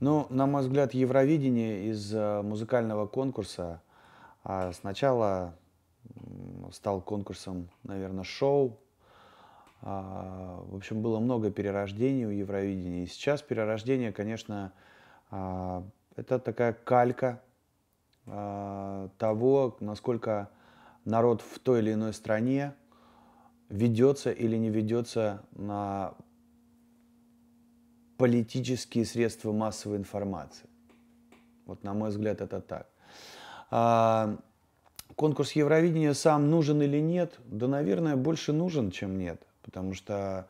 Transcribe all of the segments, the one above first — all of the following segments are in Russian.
Ну, на мой взгляд, Евровидение из э, музыкального конкурса а сначала стал конкурсом, наверное, шоу. А, в общем, было много перерождений у Евровидения. И сейчас перерождение, конечно, а, это такая калька того, насколько народ в той или иной стране ведется или не ведется на политические средства массовой информации. Вот, на мой взгляд, это так. А, конкурс Евровидения сам нужен или нет? Да, наверное, больше нужен, чем нет, потому что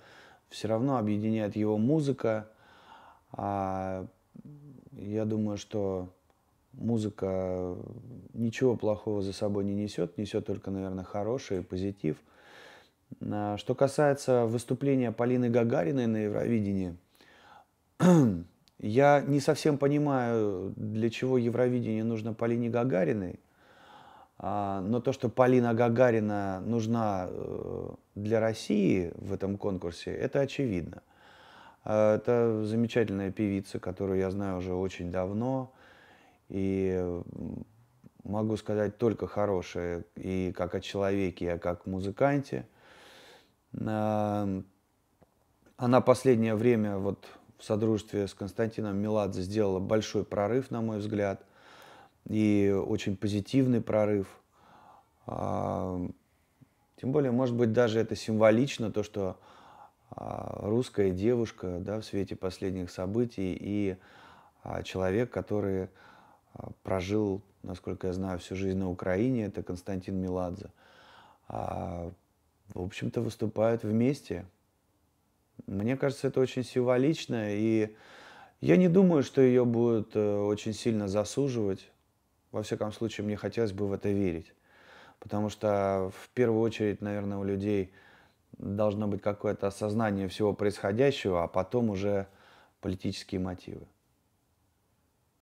все равно объединяет его музыка. А, я думаю, что музыка ничего плохого за собой не несет, несет только, наверное, хороший позитив. А, что касается выступления Полины Гагариной на Евровидении – я не совсем понимаю, для чего Евровидение нужно Полине Гагариной, а, но то, что Полина Гагарина нужна э, для России в этом конкурсе, это очевидно. А, это замечательная певица, которую я знаю уже очень давно, и могу сказать только хорошее и как о человеке, и как музыканте. Она последнее время вот в содружестве с Константином Меладзе сделала большой прорыв, на мой взгляд, и очень позитивный прорыв. А, тем более, может быть, даже это символично, то, что а, русская девушка да, в свете последних событий и а, человек, который прожил, насколько я знаю, всю жизнь на Украине, это Константин Меладзе, в общем-то, выступают вместе – мне кажется, это очень символично, и я не думаю, что ее будут э, очень сильно засуживать. Во всяком случае, мне хотелось бы в это верить. Потому что в первую очередь, наверное, у людей должно быть какое-то осознание всего происходящего, а потом уже политические мотивы.